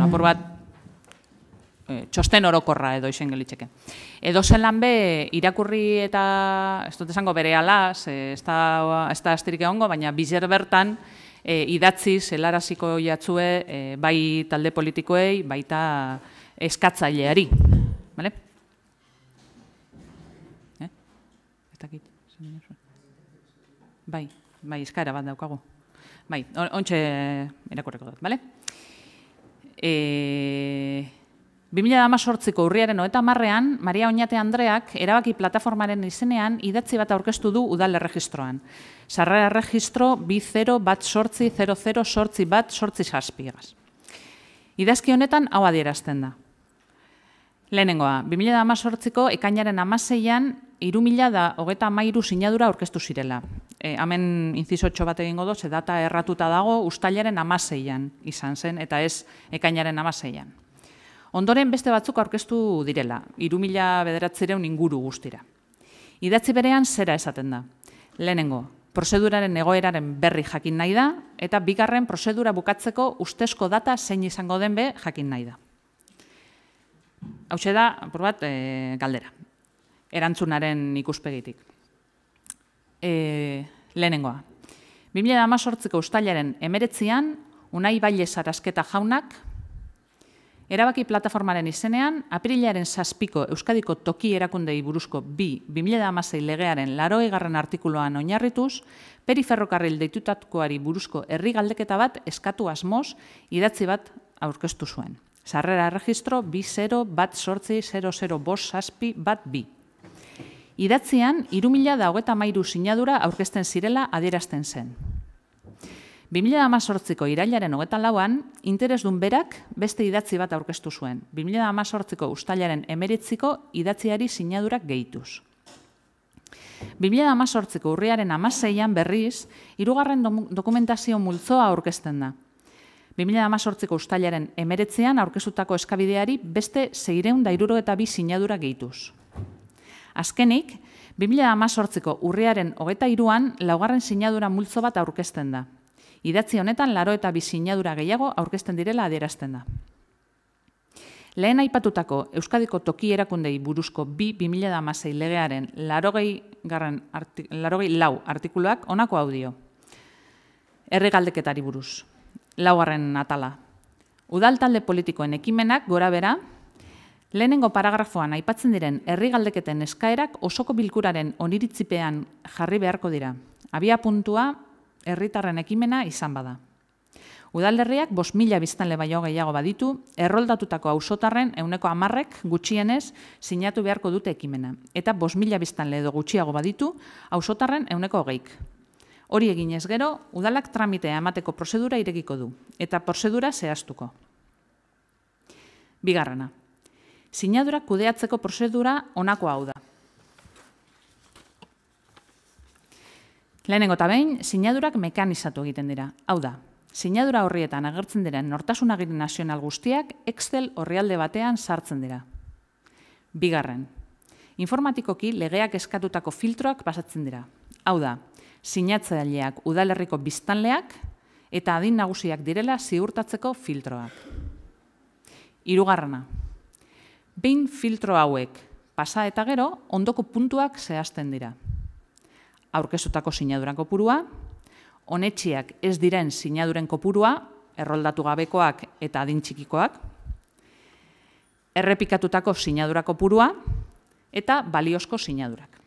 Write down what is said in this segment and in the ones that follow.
Bueno, apur bat, eh, txosten orokorra edo izen Edo zen lan be, irakurri eta, ez dut esango bere alaz, e, ez, da, ez da astirik egongo, baina bizer bertan, eh, idatzi zelaraziko jatzue, e, bai talde politikoei, baita eskatzaileari. Bale? Eh? Eta kit, Bai, bai, bat daukagu. Bai, onxe, erakorreko dut, bale? e, dama ko urriaren oeta marrean, Maria Oñate Andreak erabaki plataformaren izenean idatzi bat aurkeztu du udale registroan. Sarrera registro 2-0 bat sortzi 00 sortzi bat sortzi saspigaz. Idazki honetan hau adierazten da. Lehenengoa, 2018ko ekainaren amaseian, iru mila da hogeta amairu sinadura orkestu zirela. E, hemen inciso txo bat egingo dut, data erratuta dago ustailaren amaseian izan zen, eta ez ekainaren amaseian. Ondoren beste batzuk aurkeztu direla, iru bederatzireun inguru guztira. Idatzi berean zera esaten da. Lehenengo, prozeduraren egoeraren berri jakin nahi da, eta bigarren prozedura bukatzeko ustezko data zein izango den be jakin nahi da. Hau da, apur bat, eh, galdera. Erantzunaren ikuspegitik. E, lehenengoa. 2018ko ustailaren emeretzian, Unai baile zarazketa jaunak, Erabaki plataformaren izenean, aprilaren saspiko Euskadiko toki erakundei buruzko bi legearen laroi artikuluan artikuloan oinarrituz, periferrokarril deitutatkoari buruzko herri galdeketa bat eskatu asmoz idatzi bat aurkeztu zuen. Sarrera registro 0, bat sortzi 0, bost zazpi bat bi. Idatzean, irumila da mairu sinadura aurkesten zirela adierazten zen. 2018ko irailaren hogeta lauan, interes dun berak beste idatzi bat aurkeztu zuen. 2018ko ustailaren emeritziko idatziari sinadurak gehituz. 2018ko urriaren amaseian berriz, irugarren dokumentazio multzoa aurkezten da. 2008ko ustailaren emeretzean aurkezutako eskabideari beste zeireun dairuro eta bi sinadura gehituz. Azkenik, 2008ko urriaren hogeta iruan laugarren sinadura multzo bat aurkezten da. Idatzi honetan laro eta bi sinadura gehiago aurkezten direla adierazten da. Lehen aipatutako Euskadiko toki erakundei buruzko bi 2008 legearen larogei lau artikuluak onako audio. Erregaldeketari buruz laugarren atala. Udal talde politikoen ekimenak gora bera, lehenengo paragrafoan aipatzen diren herri galdeketen eskaerak osoko bilkuraren oniritzipean jarri beharko dira. Abia puntua herritarren ekimena izan bada. Udalderriak bos mila biztanle baio gehiago baditu, erroldatutako ausotarren euneko amarrek gutxienez sinatu beharko dute ekimena. Eta bos mila biztanle edo gutxiago baditu, ausotarren euneko geik. Hori eginez gero, udalak tramitea emateko prozedura iregiko du, eta prozedura zehaztuko. Bigarrena. Sinadura kudeatzeko prozedura onako hau da. Lehenengo tabein, behin, sinadurak mekanizatu egiten dira. Hau da, sinadura horrietan agertzen diren nortasunagiri nazional guztiak Excel horrialde batean sartzen dira. Bigarren, informatikoki legeak eskatutako filtroak pasatzen dira. Hau da, sinatzaileak udalerriko biztanleak eta adin nagusiak direla ziurtatzeko filtroak. Hirugarrena. Behin filtro hauek pasa eta gero ondoko puntuak zehazten dira. Aurkezutako sinaduran kopurua, honetxiak ez diren sinaduren kopurua, erroldatu gabekoak eta adin txikikoak, errepikatutako sinadura kopurua eta baliozko sinadurak.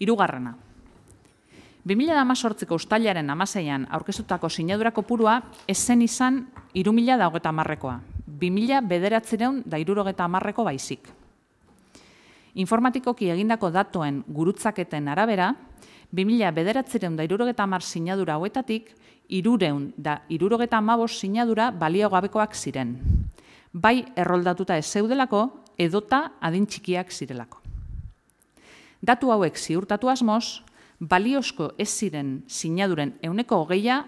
Irugarrena. 2018ko ustailaren amaseian aurkezutako sinadura kopurua esen izan irumila daugeta marrekoa, 2000 bederatzireun da irurogeta marreko baizik. Informatikoki egindako datoen gurutzaketen arabera, 2000 bederatzireun da irurogeta mar sinadura hoetatik, irureun da irurogeta amabos sinadura baliogabekoak ziren. Bai erroldatuta ez zeudelako, edota adintxikiak zirelako. Datu hauek ziurtatu asmoz, baliozko ez ziren sinaduren euneko hogeia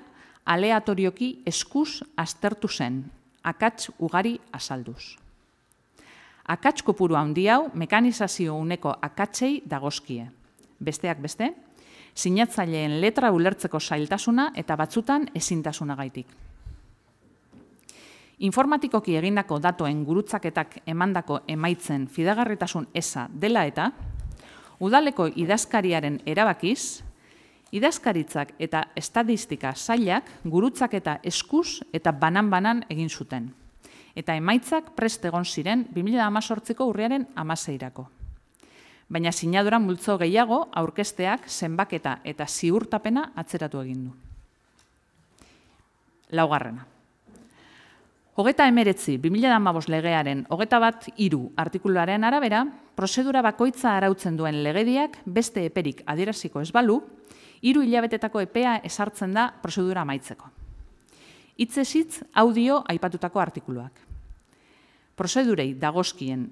aleatorioki eskuz aztertu zen, akats ugari azalduz. Akats kopuru handi hau mekanizazio uneko akatsei dagozkie. Besteak beste, sinatzaileen letra ulertzeko zailtasuna eta batzutan ezintasuna gaitik. Informatikoki egindako datoen gurutzaketak emandako emaitzen fidagarritasun esa dela eta, udaleko idazkariaren erabakiz, idazkaritzak eta estadistika zailak gurutzak eta eskuz eta banan-banan egin zuten. Eta emaitzak preste egon ziren 2018ko urriaren amaseirako. Baina sinadura multzo gehiago aurkesteak zenbaketa eta ziurtapena atzeratu egin du. Laugarrena. Hogeta emeretzi, 2008 legearen, hogeta bat iru artikuluaren arabera, prozedura bakoitza arautzen duen legediak beste eperik adieraziko ez balu, iru hilabetetako epea esartzen da prozedura amaitzeko. Itzesitz, hitz audio aipatutako artikuluak. Prozedurei dagozkien,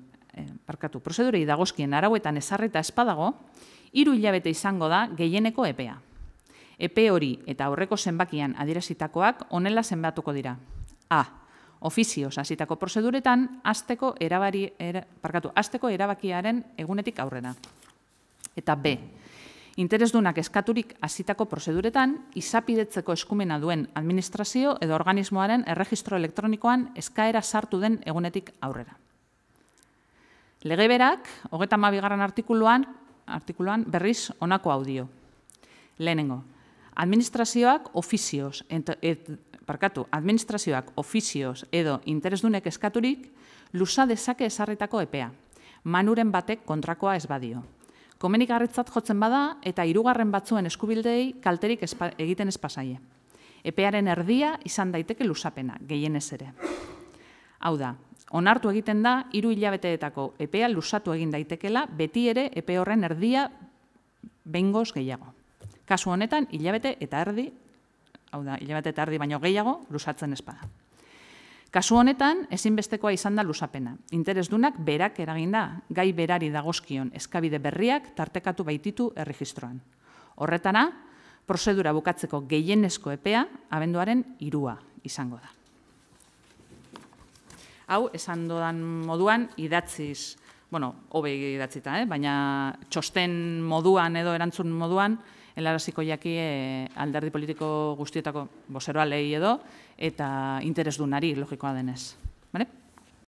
parkatu, eh, prozedurei dagozkien arauetan esarreta espadago, hiru hilabete izango da gehieneko epea. Epe hori eta aurreko zenbakian adierazitakoak onela zenbatuko dira. A ofizioz hasitako proseduretan hasteko erabari parkatu hasteko erabakiaren egunetik aurrera. Eta B. Interesdunak eskaturik hasitako proseduretan izapidetzeko eskumena duen administrazio edo organismoaren erregistro elektronikoan eskaera sartu den egunetik aurrera. Legeberak 32garren artikuluan artikuluan berriz honako audio. Lehenengo Administrazioak ofizioz parkatu, administrazioak ofizioz edo interesdunek eskaturik, lusa dezake esarretako epea, manuren batek kontrakoa ez badio. Komenik garritzat jotzen bada eta irugarren batzuen eskubildei kalterik egiten espasaie. Epearen erdia izan daiteke lusapena, gehien ez ere. Hau da, onartu egiten da, iru hilabeteetako epea lusatu egin daitekela, beti ere epe horren erdia bengoz gehiago. Kasu honetan, hilabete eta erdi hau da, hile baino gehiago, lusatzen espada. Kasu honetan, ezinbestekoa izan da lusapena. Interesdunak berak eraginda, gai berari dagozkion eskabide berriak tartekatu baititu erregistroan. Horretara, prozedura bukatzeko gehienezko epea abenduaren irua izango da. Hau, esan dodan moduan, idatziz, bueno, hobe idatzita, eh? baina txosten moduan edo erantzun moduan, helaraziko jaki e, politiko guztietako bozeroa lehi edo, eta interes dunari logikoa denez.